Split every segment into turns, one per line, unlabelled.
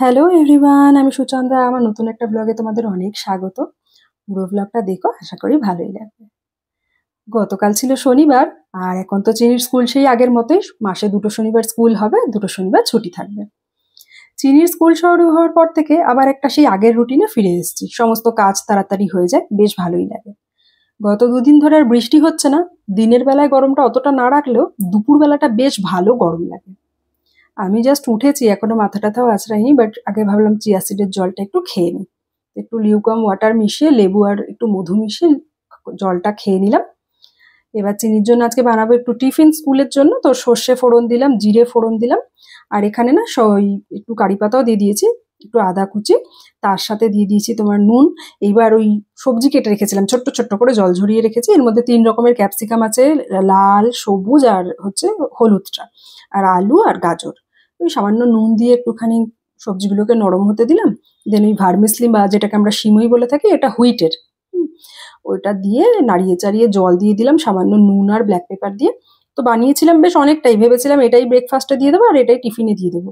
hello everyone আমি সুচন্দ্রা আমার নতুন একটা ব্লগে তোমাদের অনেক স্বাগত পুরো ব্লগটা দেখো আশা করি ভালোই লাগবে গতকাল ছিল শনিবার আর এখন তো চিনির স্কুল সেই আগের মতোই মাসে দুটো শনিবার স্কুল হবে দুটো শনিবার ছুটি থাকবে চিনির স্কুল শুরু হওয়ার পর থেকে আবার একটা সেই আগের রুটিনে ফিরে এসেছি সমস্ত কাজ তাড়াতাড়ি হয়ে যায় বেশ ভালোই লাগে গত দুদিন ধরে আর বৃষ্টি হচ্ছে না দিনের বেলায় গরমটা অতটা না রাখলেও দুপুরবেলাটা বেশ ভালো গরম লাগে আমি জাস্ট উঠেছি এখনো মাথা টাথাও আছড়াইনি বাট আগে ভাবলাম চিয়া সিডের জলটা একটু খেয়ে নিই একটু লিউকম ওয়াটার মিশিয়ে লেবু আর একটু মধু মিশিয়ে জলটা খেয়ে নিলাম এবার চিনির জন্য আজকে বানাবো একটু টিফিন স্কুলের জন্য তো সর্ষে ফোড়ন দিলাম জিরে ফোড়ন দিলাম আর এখানে না ওই একটু কারি পাতাও দিয়ে দিয়েছি একটু আদা কুচি তার সাথে দিয়ে দিয়েছি তোমার নুন এইবার ওই সবজি কেটে রেখেছিলাম ছোট্ট ছোট্ট করে জল ঝরিয়ে রেখেছি এর মধ্যে তিন রকমের ক্যাপসিকাম আছে লাল সবুজ আর হচ্ছে হলুদটা আর আলু আর গাজর ওই সামান্য নুন দিয়ে একটুখানি সবজিগুলোকে নরম হতে দিলাম দেন ওই ভার্মিসলি বা যেটাকে আমরা সিমই বলে থাকি এটা হুইটের ওইটা দিয়ে নাড়িয়ে চাড়িয়ে জল দিয়ে দিলাম সামান্য নুন আর ব্ল্যাক পেপার দিয়ে তো বানিয়েছিলাম বেশ অনেকটাই ভেবেছিলাম এটাই ব্রেকফাস্টে দিয়ে দেবো আর এটাই টিফিনে দিয়ে দেবো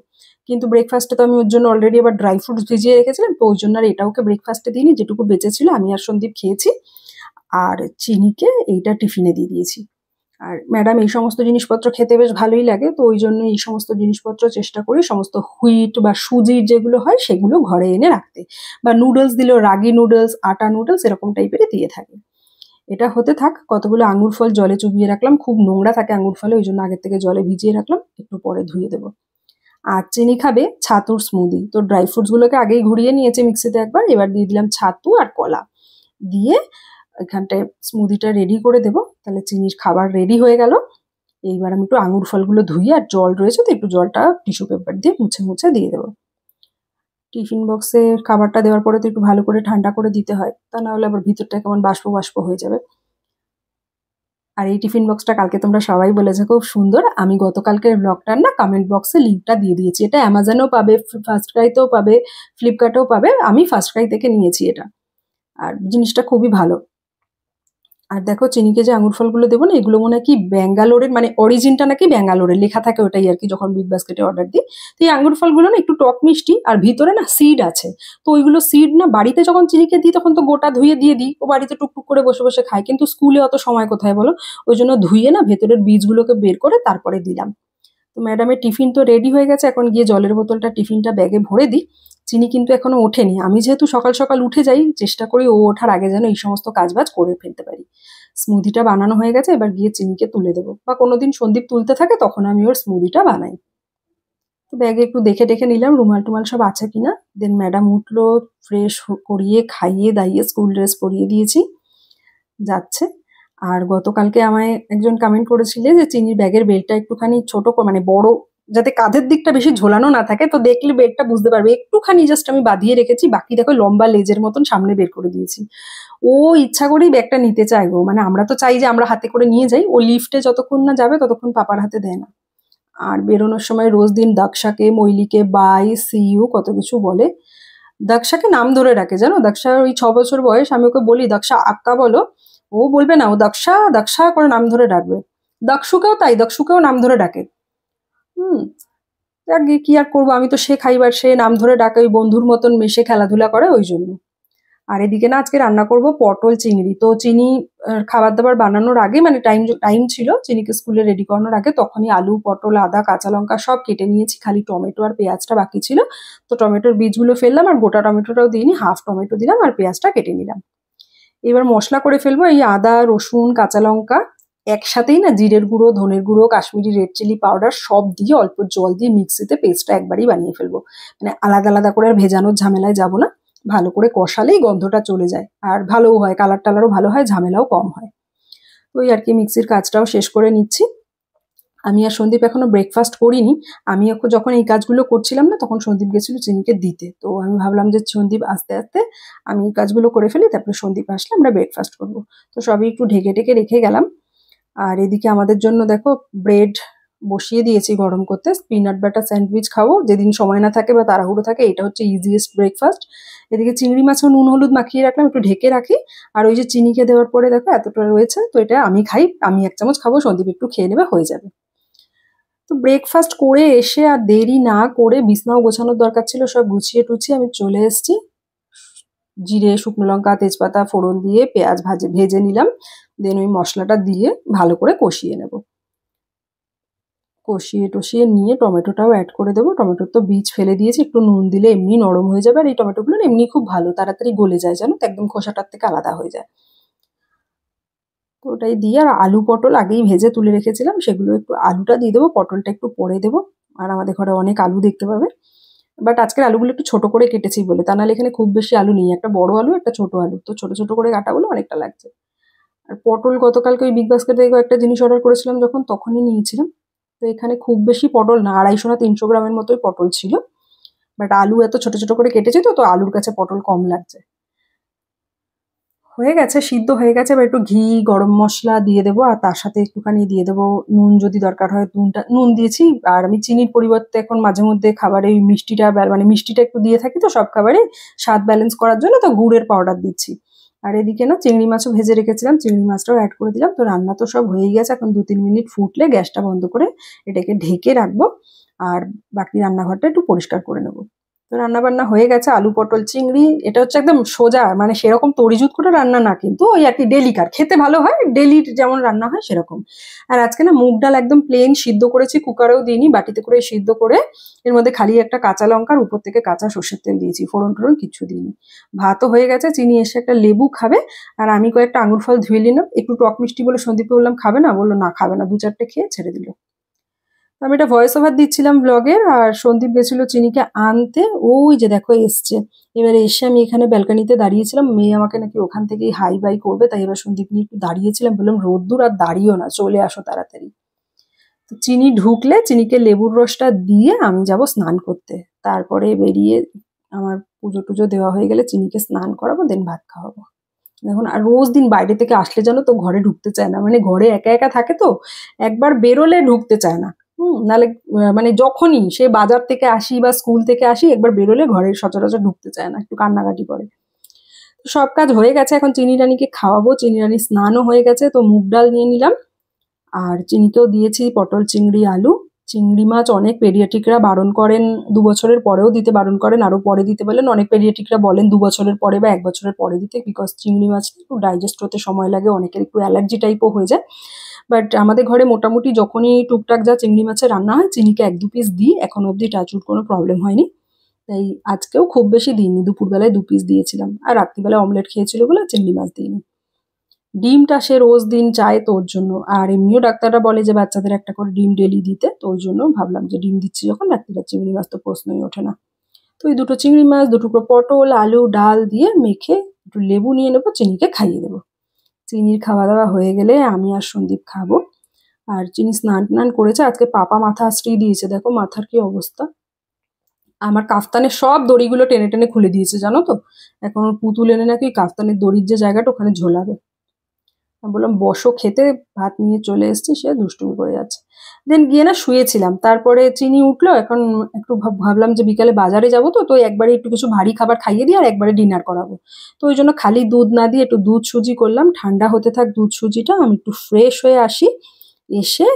কিন্তু ব্রেকফাস্টে তো আমি ওর জন্য অলরেডি আবার ড্রাই ফ্রুটস ভিজিয়ে রেখেছিলাম তো ওই জন্য আর এটা ওকে ব্রেকফাস্টে দিইনি যেটুকু বেঁচেছিল আমি আর সন্দীপ খেয়েছি আর চিনিকে এইটা টিফিনে দিয়ে দিয়েছি আর ম্যাডাম এই সমস্ত জিনিসপত্র খেতে বেশ ভালোই লাগে তো ওই জন্য এই সমস্ত জিনিসপত্র চেষ্টা করি সমস্ত হুইট বা সুজির যেগুলো হয় সেগুলো ঘরে এনে রাখতে বা নুডলস দিলেও রাগি নুডলস আটা নুডলস এরকম টাইপের দিয়ে থাকে এটা হতে থাক কতগুলো আঙুর ফল জলে চুবিয়ে রাখলাম খুব নোংরা থাকে আঙুর ফলে ওই জন্য আগের থেকে জলে ভিজিয়ে রাখলাম একটু পরে ধুয়ে দেবো আর চিনি খাবে ছাতুর স্মুদি তো ড্রাই ফ্রুটসগুলোকে আগেই ঘুরিয়ে নিয়েছে মিক্সিতে একবার এবার দিয়ে দিলাম ছাতু আর কলা দিয়ে এখানটায় স্মুদিটা রেডি করে দেবো তাহলে চিনির খাবার রেডি হয়ে গেল এইবার আমি একটু আঙুর ফলগুলো ধুই আর জল রয়েছে তো একটু জলটা টিস্যু পেপার দিয়ে মুছে মুছে দিয়ে দেবো টিফিন বক্সে খাবারটা দেওয়ার পরে তো একটু ভালো করে ঠান্ডা করে দিতে হয় তা নাহলে আবার ভিতরটা কেমন বাষ্প বাষ্প হয়ে যাবে আর এই টিফিন বক্সটা কালকে তোমরা সবাই বলেছো খুব সুন্দর আমি গতকালকের ব্লগটার না কমেন্ট বক্সে লিঙ্কটা দিয়ে দিয়েছি এটা অ্যামাজনেও পাবে ফার্স্ট ক্রাইতেও পাবে ফ্লিপকার্টেও পাবে আমি ফার্স্ট ক্রাই থেকে নিয়েছি এটা আর জিনিসটা খুবই ভালো আর দেখো চিনিকে যে আঙুর ফলগুলো দেবো না এগুলো মনে হয় কি ব্যাঙ্গালোরের মানে অরিজিনটা নাকি ব্যাঙ্গালোরের লেখা থাকে ওটাই আর কি যখন বিগ বাস্কেটে অর্ডার দিই তো এই আঙুর ফলগুলো না একটু টক মিষ্টি আর ভিতরে না সিড আছে তো ওইগুলো সিড না বাড়িতে যখন চিনিকে দিই তখন তো গোটা ধুয়ে দিয়ে দিই ও বাড়িতে টুকটুক করে বসে বসে খায় কিন্তু স্কুলে অত সময় কোথায় বলো ওই জন্য ধুয়ে না ভেতরের বীজগুলোকে বের করে তারপরে দিলাম তো ম্যাডামের টিফিন তো রেডি হয়ে গেছে এখন গিয়ে জলের বোতলটা টিফিনটা ব্যাগে ভরে দিই চিনি কিন্তু এখনো ওঠেনি আমি যেহেতু সকাল সকাল উঠে যাই চেষ্টা করি ও ওঠার আগে যেন এই সমস্ত কাজবাজ করে ফেলতে পারি স্মুদিটা বানানো হয়ে গেছে এবার গিয়ে চিনিকে তুলে দেবো বা কোনোদিন সন্দীপ তুলতে থাকে তখন আমি ওর স্মুদিটা বানাই তো ব্যাগে একটু দেখে দেখে নিলাম রুমাল টুমাল সব আছে কিনা দেন ম্যাডাম উঠলো ফ্রেশ করিয়ে খাইয়ে দাইয়ে স্কুল ড্রেস পরিয়ে দিয়েছি যাচ্ছে আর গতকালকে আমায় একজন কমেন্ট করেছিলে যে চিনির ব্যাগের বেলটা একটুখানি ছোট মানে বড় যাতে কাঁধের দিকটা বেশি ঝোলানো না থাকে তো দেখলে বেডটা বুঝতে পারবে একটুখানি জাস্ট আমি বাঁধিয়ে রেখেছি বাকি দেখো লম্বা লেজের মতন সামনে বের করে দিয়েছি ও ইচ্ছা করেই ব্যাগটা নিতে চায় গো মানে আমরা তো চাই যে আমরা হাতে করে নিয়ে যাই ও লিফটে যতক্ষণ না যাবে ততক্ষণ পাপার হাতে দেয় না আর বেরোনোর সময় রোজ দিন দাকশাকে মৈলিকে বাই সিইউ কত কিছু বলে দাকশাকে নাম ধরে ডাকে জানো দাকশা ওই ছ বছর বয়স আমি ওকে বলি দাকশা আক্কা বলো ও বলবে না ও দাকশা দাকশা করে নাম ধরে ডাকবে দাকশুকেও তাই দাকশুকেও নাম ধরে ডাকে হুম কি আর করবো আমি তো সে খাইবার সে নাম ধরে ডাকে ওই বন্ধুর মতন মেশে খেলাধুলা করে ওই জন্য আর এদিকে না আজকে রান্না করব পটল চিংড়ি তো চিনি খাবার দাবার বানানোর আগে মানে টাইম টাইম ছিল চিনিকে স্কুলে রেডি করানোর আগে তখনই আলু পটল আদা কাঁচা লঙ্কা সব কেটে নিয়েছি খালি টমেটো আর পেঁয়াজটা বাকি ছিল তো টমেটোর বীজগুলো ফেললাম আর গোটা টমেটোটাও দিইনি হাফ টমেটো দিলাম আর পেঁয়াজটা কেটে নিলাম এবার মশলা করে ফেলবো এই আদা রসুন কাঁচা লঙ্কা একসাথেই না জিরের গুঁড়ো ধনের গুঁড়ো কাশ্মীরি রেড চিলি পাউডার সব দিয়ে অল্প জল দিয়ে মিক্সিতে পেস্টটা একবারই বানিয়ে ফেলবো মানে আলাদা আলাদা করে আর ভেজানোর ঝামেলায় যাবো না ভালো করে কষালেই গন্ধটা চলে যায় আর ভালোও হয় কালার টালারও ভালো হয় ঝামেলাও কম হয় ওই আর কি মিক্সির কাজটাও শেষ করে নিচ্ছি আমি আর সন্দীপ এখনও ব্রেকফাস্ট করিনি আমি এখন যখন এই কাজগুলো করছিলাম না তখন সন্দীপ গেছিল চিনিকে দিতে তো আমি ভাবলাম যে সন্দীপ আস্তে আস্তে আমি কাজগুলো করে ফেলি তারপরে সন্দীপ আসলে আমরা ব্রেকফাস্ট করব তো সবই একটু ঢেকে ঢেকে রেখে গেলাম আর এদিকে আমাদের জন্য দেখো ব্রেড বসিয়ে দিয়েছি গরম করতে স্পিনাট বাটার স্যান্ডউইচ খাবো যেদিন সময় না থাকে বা তাড়াহুড়ো থাকে এটা হচ্ছে ইজিয়েস্ট ব্রেকফাস্ট এদিকে চিংড়ি মাছও নুন হলুদ মাখিয়ে রাখলাম একটু ঢেকে রাখি আর ওই যে চিনি খেয়ে দেওয়ার পরে দেখো এতটা রয়েছে তো এটা আমি খাই আমি এক চামচ খাবো সন্দীপ একটু খেয়ে নেবে হয়ে যাবে তো ব্রেকফাস্ট করে এসে আর দেরি না করে বিছনাও গোছানোর দরকার ছিল সব গুছিয়ে টুছিয়ে আমি চলে এসেছি জিরে শুকনো লঙ্কা তেজপাতা ফোড়ন দিয়ে পেঁয়াজ ভাজে ভেজে নিলাম দেন ওই মশলাটা দিয়ে ভালো করে কষিয়ে নেব কষিয়ে টষিয়ে নিয়ে টমেটোটাও অ্যাড করে দেবো টমেটোর তো বীজ ফেলে দিয়েছি একটু নুন দিলে এমনি নরম হয়ে যাবে আর এই টমেটোগুলো এমনি খুব ভালো তাড়াতাড়ি গলে যায় জানো তো একদম খোসাটার থেকে আলাদা হয়ে যায় তো ওটাই দিয়ে আর আলু পটল আগেই ভেজে তুলে রেখেছিলাম সেগুলো একটু আলুটা দিয়ে দেবো পটলটা একটু পরে দেবো আর আমাদের ঘরে অনেক আলু দেখতে পাবে বাট আজকের আলুগুলো একটু ছোট করে কেটেছি বলে তা নাহলে এখানে খুব বেশি আলু নেই একটা বড় আলু একটা ছোট আলু তো ছোট ছোট করে কাটা বলে অনেকটা লাগছে আর পটল গতকালকে ওই বিগ বাস্কেট থেকে একটা জিনিস অর্ডার করেছিলাম যখন তখনই নিয়েছিলাম তো এখানে খুব বেশি পটল না আড়াইশো না তিনশো গ্রামের মতোই পটল ছিল বাট আলু এত ছোট ছোট করে কেটেছি তো তো আলুর কাছে পটল কম লাগছে হয়ে গেছে সিদ্ধ হয়ে গেছে এবার একটু ঘি গরম মশলা দিয়ে দেবো আর তার সাথে একটুখানি দিয়ে দেবো নুন যদি দরকার হয় নুনটা নুন দিয়েছি আর আমি চিনির পরিবর্তে এখন মাঝে মধ্যে খাবারে ওই মিষ্টিটা মানে মিষ্টিটা একটু দিয়ে থাকি তো সব খাবারে স্বাদ ব্যালেন্স করার জন্য তো গুড়ের পাউডার দিচ্ছি আর এদিকে না চিংড়ি মাছও ভেজে রেখেছিলাম চিংড়ি মাছটাও অ্যাড করে দিলাম তো রান্না তো সব হয়ে গেছে এখন দু তিন মিনিট ফুটলে গ্যাসটা বন্ধ করে এটাকে ঢেকে রাখবো আর বাকি রান্নাঘরটা একটু পরিষ্কার করে নেবো তো রান্নাবান্না হয়ে গেছে আলু পটল চিংড়ি এটা হচ্ছে একদম সোজা মানে সেরকম তরিজুত করে রান্না না কিন্তু ওই আর কি ডেলিকার খেতে ভালো হয় ডেলির যেমন রান্না হয় সেরকম আর আজকে না মুগ ডাল একদম প্লেন সিদ্ধ করেছি কুকারেও দিইনি বাটিতে করে সিদ্ধ করে এর মধ্যে খালি একটা কাঁচা লঙ্কার উপর থেকে কাঁচা সর্ষের তেল দিয়েছি ফোড়ন টোড়ন কিছু দিইনি ভাতও হয়ে গেছে চিনি এসে একটা লেবু খাবে আর আমি কয়েকটা আঙুর ফল ধুয়ে নিলাম একটু টক মিষ্টি বলে সন্দীপে বললাম খাবে না বললো না খাবে না দু চারটে খেয়ে ছেড়ে দিল আমি এটা ভয়েস ওভার দিচ্ছিলাম ব্লগের আর সন্দীপ গেছিলো চিনিকে আনতে ওই যে দেখো এসছে এবারে এসে আমি এখানে ব্যালকানিতে দাঁড়িয়েছিলাম মেয়ে আমাকে নাকি ওখান থেকেই হাই বাই করবে তাই এবার সন্দীপ নিয়ে একটু দাঁড়িয়েছিলাম বললাম রোদ্দুর আর দাঁড়িয়েও না চলে আসো তাড়াতাড়ি তো চিনি ঢুকলে চিনিকে লেবুর রসটা দিয়ে আমি যাব স্নান করতে তারপরে বেরিয়ে আমার পুজো টুজো দেওয়া হয়ে গেলে চিনিকে স্নান করাবো দেন ভাত খাওয়াবো দেখুন আর রোজ দিন বাইরে থেকে আসলে জানো তো ঘরে ঢুকতে চায় না মানে ঘরে একা একা থাকে তো একবার বেরোলে ঢুকতে চায় না নালে মানে যখনই সে বাজার থেকে আসি বা স্কুল থেকে আসি একবার বেরোলে ঘরের সচরাচর ঢুকতে চায় না একটু কান্নাকাটি করে সব কাজ হয়ে গেছে এখন চিনি রানীকে খাওয়াবো চিনি রানী স্নানও হয়ে গেছে তো মুগ ডাল নিয়ে নিলাম আর চিনিতেও দিয়েছি পটল চিংড়ি আলু চিংড়ি মাছ অনেক পেরিয়াটিকরা বারণ করেন দু বছরের পরেও দিতে বারণ করেন আরও পরে দিতে বলেন অনেক পেরিয়াটিকরা বলেন দু বছরের পরে বা এক বছরের পরে দিতে বিকজ চিংড়ি মাছ একটু ডাইজেস্ট হতে সময় লাগে অনেকের একটু অ্যালার্জি টাইপও হয়ে যায় বাট আমাদের ঘরে মোটামুটি যখনই টুকটাক যা চিংড়ি মাছের রান্না হয় চিনিকে এক দু পিস দিই এখন অবধি টাচুর কোনো প্রবলেম হয়নি তাই আজকেও খুব বেশি দিইনি দুপুরবেলায় দু পিস দিয়েছিলাম আর রাত্রিবেলায় অমলেট খেয়েছিল বলে চিংড়ি মাছ দিইনি ডিমটা সে রোজ দিন চায় তোর জন্য আর এমনিও ডাক্তাররা বলে যে বাচ্চাদের একটা করে ডিম ডেলি দিতে তোর জন্য ভাবলাম যে ডিম দিচ্ছি যখন রাত্রিটা চিংড়ি মাছ তো প্রশ্নই ওঠে না তো এই দুটো চিংড়ি মাছ দুটুকরো পটল আলু ডাল দিয়ে মেখে একটু লেবু নিয়ে নেবো চিনিকে খাইয়ে দেবো চিনির খাওয়া দাওয়া হয়ে গেলে আমি আর সন্দীপ খাবো আর চিনি স্নান টান করেছে আজকে পাপা মাথা আশ্রি দিয়েছে দেখো মাথার কি অবস্থা আমার কাফতানের সব দড়িগুলো টেনে টেনে খুলে দিয়েছে জানো তো এখন পুতুল এনে নাকি কাফতানের দড়ির যে জায়গাটা ওখানে ঝোলাবে বললাম বসো খেতে ভাত নিয়ে চলে এসছি সে দুষ্টুমি করে যাচ্ছে দেন গিয়ে না শুয়েছিলাম তারপরে চিনি উঠলো এখন একটু ভাবলাম যে বিকালে বাজারে যাব তো তো একবারে একটু কিছু ভারী খাবার খাইয়ে দিই আর একবারে ডিনার করাবো তো ওই জন্য খালি দুধ না দিয়ে একটু দুধ সুজি করলাম ঠান্ডা হতে থাক দুধ সুজিটা আমি একটু ফ্রেশ হয়ে আসি এসে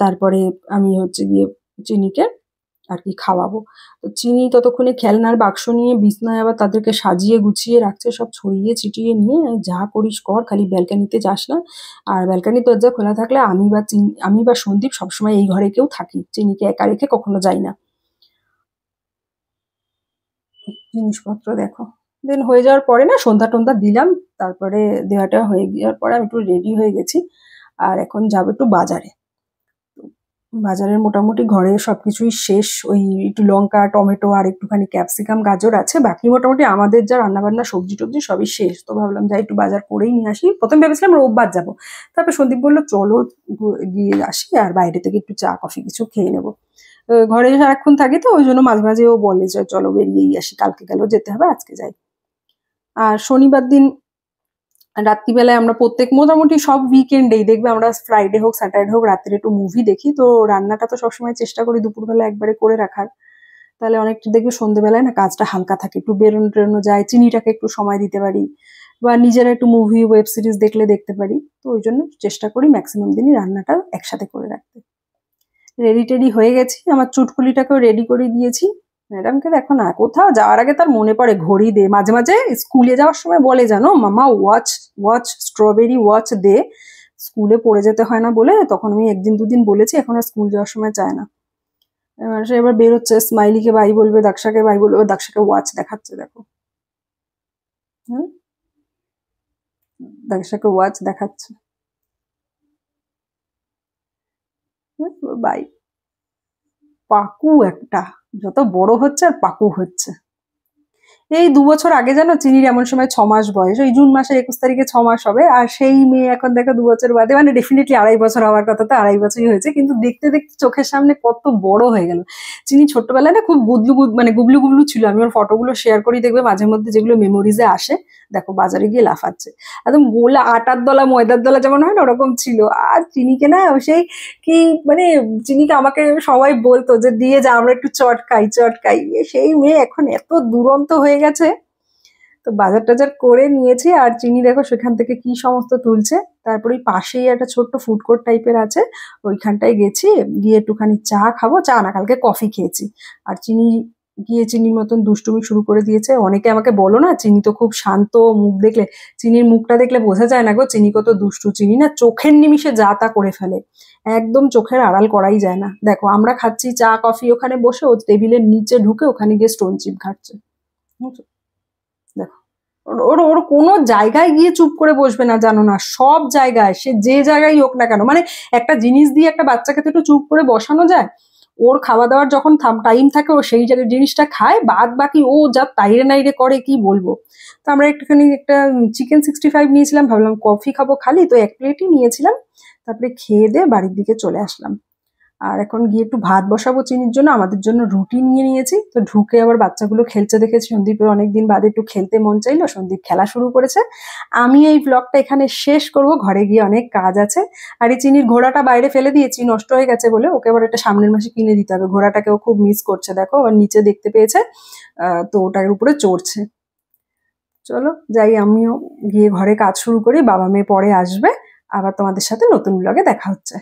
তারপরে আমি হচ্ছে গিয়ে চিনিকে আর কি খাওয়াবো তো চিনি ততক্ষণে খেলনার বাক্স নিয়ে বিছনায় আবার তাদেরকে সাজিয়ে গুছিয়ে রাখছে সব ছড়িয়ে ছিটিয়ে নিয়ে যা করিস কর খালি ব্যালকানিতে যাস না আর ব্যালকানির দরজা খোলা থাকলে আমি বা চিনি আমি বা সন্দীপ সবসময় এই ঘরে কেউ থাকি চিনিকে একা রেখে কখনো যাই না জিনিসপত্র দেখো দেন হয়ে যাওয়ার পরে না সন্ধ্যা টন্ধা দিলাম তারপরে দেওয়াটা হয়ে যাওয়ার পরে আমি একটু রেডি হয়ে গেছি আর এখন যাবো একটু বাজারে বাজারের মোটামুটি ঘরে সব কিছুই শেষ ওই একটু লঙ্কা টমেটো আর একটুখানি ক্যাপসিকাম গাজর আছে বাকি মোটামুটি আমাদের যা রান্নাবান্না সবজি টবজি সবই শেষ তো ভাবলাম যাই একটু বাজার করেই নিয়ে আসি প্রথম ভেবেছিলাম রোববার যাবো তারপর সন্দীপ বললো চলো গিয়ে আসি আর বাইরে থেকে একটু চা কফি কিছু খেয়ে নেবো ঘরে সারাক্ষণ থাকি তো ওই জন্য মাঝে মাঝে ও বলে যে চলো বেরিয়েই আসি কালকে গেলেও যেতে হবে আজকে যাই আর শনিবার দিন রাত্রিবেলায় আমরা প্রত্যেক মোটামুটি সব উইকেন্ডেই দেখবে আমরা ফ্রাইডে হোক স্যাটারডে হোক রাত্রে একটু মুভি দেখি তো রান্নাটা তো সবসময় চেষ্টা করি দুপুরবেলা একবারে করে রাখার তাহলে অনেকটা দেখবে সন্ধ্যেবেলায় না কাজটা হালকা থাকে একটু বেরোনো টেরোনো যায় চিনিটাকে একটু সময় দিতে পারি বা নিজেরা একটু মুভি ওয়েব সিরিজ দেখলে দেখতে পারি তো ওই জন্য চেষ্টা করি ম্যাক্সিমাম দিনই রান্নাটা একসাথে করে রাখতে রেডি টেডি হয়ে গেছি আমার চুটকুলিটাকেও রেডি করে দিয়েছি ম্যাডামকে দেখো না কোথাও যাওয়ার আগে তার মনে পড়ে ঘড়ি দে মাঝে মাঝে স্কুলে যাওয়ার সময় বলে জানো মামা ওয়াচ ওয়াচ স্ট্রবেরি ওয়াচ দে স্কুলে পড়ে যেতে হয় না বলে তখন আমি একদিন দুদিন বলেছি এখন আর স্কুল যাওয়ার সময় চায় না সে এবার বেরোচ্ছে স্মাইলিকে বাই বলবে দাকশাকে বাই বলবে দাকশাকে ওয়াচ দেখাচ্ছে দেখো হুম দাকশাকে ওয়াচ দেখাচ্ছে বাই পাকু একটা যত বড় হচ্ছে আর পাকু হচ্ছে এই দু বছর আগে জানো চিনির এমন সময় ছ মাস বয়স ওই জুন মাসের একুশ তারিখে ছ মাস হবে আর সেই মেয়ে এখন দেখো দু বছর বাদে মানে ডেফিনেটলি আড়াই বছর হওয়ার কথা তো আড়াই বছরই হয়েছে কিন্তু দেখতে দেখতে চোখের সামনে কত বড় হয়ে গেল চিনি ছোট্টবেলায় না খুব গুদলু মানে গুবলু গুবলু ছিল আমি ওর ফটোগুলো শেয়ার করি দেখবে মাঝে মধ্যে যেগুলো মেমোরিজে আসে দেখো বাজারে গিয়ে লাফাচ্ছে একদম গোলা আটার দলা ময়দার দলা যেমন হয় না ওরকম ছিল আর চিনিকে না সেই কি মানে চিনিকে আমাকে সবাই বলতো যে দিয়ে যা আমরা একটু চট খাই চট খাই সেই মেয়ে এখন এত দুরন্ত হয়ে গেছে তো বাজার টাজার করে নিয়েছি আর চিনি দেখো সেখান থেকে কি সমস্ত তুলছে তারপরে ওই পাশেই একটা ছোট্ট ফুড কোর্ট টাইপের আছে ওইখানটায় গেছি গিয়ে একটুখানি চা খাবো চা না কালকে কফি খেয়েছি আর চিনি গিয়ে চিনির মতন দুষ্টুমি শুরু করে দিয়েছে অনেকে আমাকে বলো না চিনি তো খুব শান্ত মুখ দেখলে চিনির মুখটা দেখলে বোঝা যায় না গো চিনি কত দুষ্টু চিনি না চোখের নিমিষে যা তা করে ফেলে একদম চোখের আড়াল করাই যায় না দেখো আমরা খাচ্ছি চা কফি ওখানে বসে ও টেবিলের নিচে ঢুকে ওখানে গিয়ে স্টোন চিপ ঘাটছে দেখো ওর ওর কোনো জায়গায় গিয়ে চুপ করে বসবে না জানো না সব জায়গায় সে যে জায়গায় হোক না কেন মানে একটা জিনিস দিয়ে একটা বাচ্চাকে তো একটু চুপ করে বসানো যায় ওর খাওয়া দাওয়ার যখন টাইম থাকে ও সেই জিনিসটা খায় বাদ বাকি ও যা তাইরে নাইরে করে কি বলবো তো আমরা একটুখানি একটা চিকেন সিক্সটি ফাইভ নিয়েছিলাম ভাবলাম কফি খাবো খালি তো এক প্লেটই নিয়েছিলাম তারপরে খেয়ে দিয়ে বাড়ির দিকে চলে আসলাম আর এখন গিয়ে একটু ভাত বসাবো চিনির জন্য আমাদের জন্য রুটি নিয়ে নিয়েছি তো ঢুকে আবার বাচ্চাগুলো খেলছে দেখে সন্দীপের অনেকদিন বাদে একটু খেলতে মন চাইলো সন্দীপ খেলা শুরু করেছে আমি এই ব্লগটা এখানে শেষ করব ঘরে গিয়ে অনেক কাজ আছে আর এই চিনির ঘোড়াটা বাইরে ফেলে দিয়েছি নষ্ট হয়ে গেছে বলে ওকে আবার একটা সামনের মাসে কিনে দিতে হবে ঘোড়াটাকেও খুব মিস করছে দেখো আবার নিচে দেখতে পেয়েছে তো ওটার উপরে চড়ছে চলো যাই আমিও গিয়ে ঘরে কাজ শুরু করি বাবা মেয়ে পরে আসবে আবার তোমাদের সাথে নতুন ব্লগে দেখা হচ্ছে